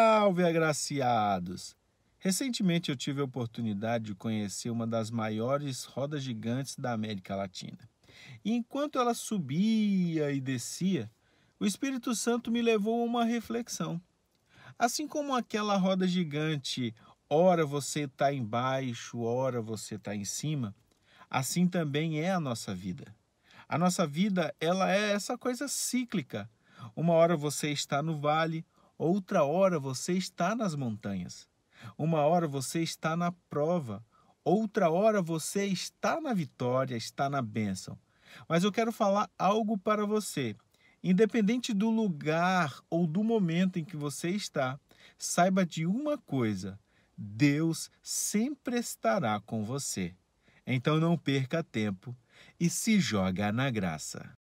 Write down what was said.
Salve, agraciados! Recentemente eu tive a oportunidade de conhecer uma das maiores rodas gigantes da América Latina. E enquanto ela subia e descia, o Espírito Santo me levou a uma reflexão. Assim como aquela roda gigante, ora você está embaixo, ora você está em cima, assim também é a nossa vida. A nossa vida, ela é essa coisa cíclica. Uma hora você está no vale, Outra hora você está nas montanhas. Uma hora você está na prova. Outra hora você está na vitória, está na bênção. Mas eu quero falar algo para você. Independente do lugar ou do momento em que você está, saiba de uma coisa: Deus sempre estará com você. Então não perca tempo e se joga na graça.